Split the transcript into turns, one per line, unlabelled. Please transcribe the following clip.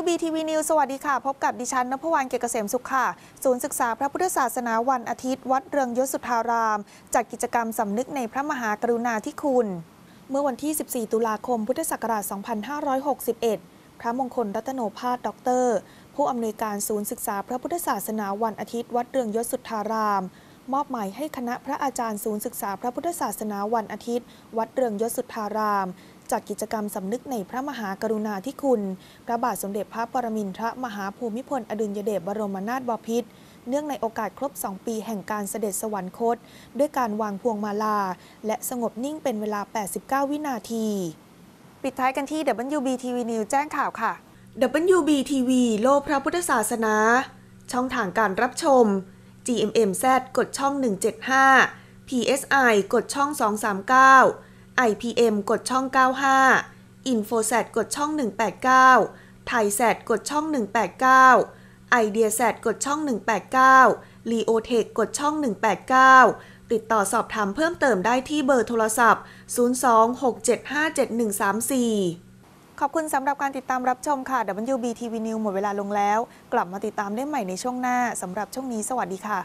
WBTV News สวัสดีค่ะ พบกับดิฉันนภวรรณเกษเกษมสุขค่ะ ศูนย์ศึกษาพระพุทธศาสนาวันอาทิตย์ วัดเรืองยศสุธาราม จัดกกิจกรรมสำนึกในพระมหากรุณาธิคุณ เมื่อวันที่ 14 ตุลาคมพุทธศักราช 2561 พระมงคลรัตโนภาสด็อกเตอร์ ผู้อำนวยการศูนย์ศึกษาพระพุทธศาสนาวันอาทิตย์ วัดเรืองยศสุธาราม มอบหมายให้คณะพระอาจารย์ศูนย์ศึกษา พระพุทธศาสนาวันอาทิตย์ วัดเรืองยศสุธารามจดกกิจกรรมสำนึกในพระมหากรุณาธิคุณพระบาทสมเด็จพระปรมินทรมหาภูมิพล อดุลยเดชบรมนาถบพิตร เนื่องในโอกาสครบ 2 ปีแห่งการเสด็จสวรรคต ด้วยการวางพวงมาลา และสงบนิ่งเป็นเวลา 89 วินาที ปิดท้ายกันที่ WBTV News แจ้งข่าวค่ะ WBTV โลกพระพุทธศาสนา ช่องทางการรับชม GMMZ กดช่อง 175 PSI กดช่อง 239 IPM กดช่อง 95 InfoSat กดช่อง 189 t h a i s a t กดช่อง 189 i d e a s a t กดช่อง 189 l e o t e c h กดช่อง 189 ติดต่อสอบถามเพิ่มเติมได้ที่เบอร์โทรศัพท์ 026757134 ขอบคุณสำหรับการติดตามรับชมค่ะ WBTV News หมดเวลาลงแล้ว กลับมาติดตามได้ใหม่ในช่วงหน้า สำหรับช่วงนี้สวัสดีค่ะ